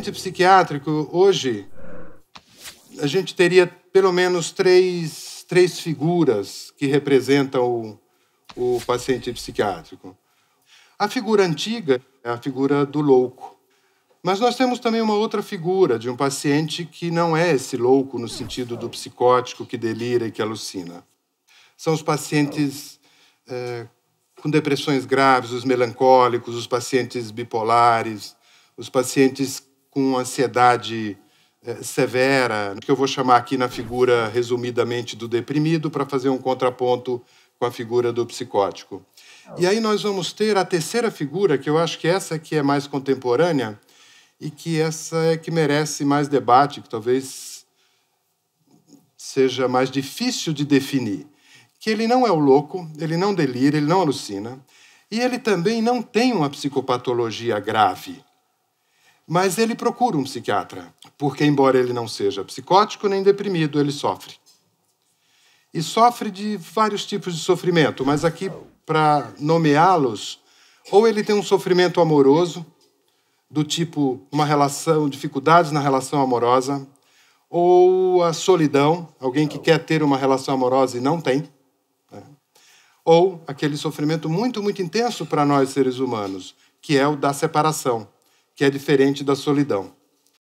paciente psiquiátrico, hoje, a gente teria pelo menos três, três figuras que representam o, o paciente psiquiátrico. A figura antiga é a figura do louco. Mas nós temos também uma outra figura de um paciente que não é esse louco no sentido do psicótico que delira e que alucina. São os pacientes é, com depressões graves, os melancólicos, os pacientes bipolares, os pacientes com ansiedade eh, severa, que eu vou chamar aqui na figura resumidamente do deprimido, para fazer um contraponto com a figura do psicótico. E aí nós vamos ter a terceira figura, que eu acho que essa que é mais contemporânea e que essa é que merece mais debate, que talvez seja mais difícil de definir, que ele não é o louco, ele não delira, ele não alucina, e ele também não tem uma psicopatologia grave. Mas ele procura um psiquiatra, porque, embora ele não seja psicótico nem deprimido, ele sofre. E sofre de vários tipos de sofrimento, mas aqui, para nomeá-los, ou ele tem um sofrimento amoroso, do tipo uma relação, dificuldades na relação amorosa, ou a solidão, alguém que quer ter uma relação amorosa e não tem, né? ou aquele sofrimento muito, muito intenso para nós seres humanos, que é o da separação que é diferente da solidão.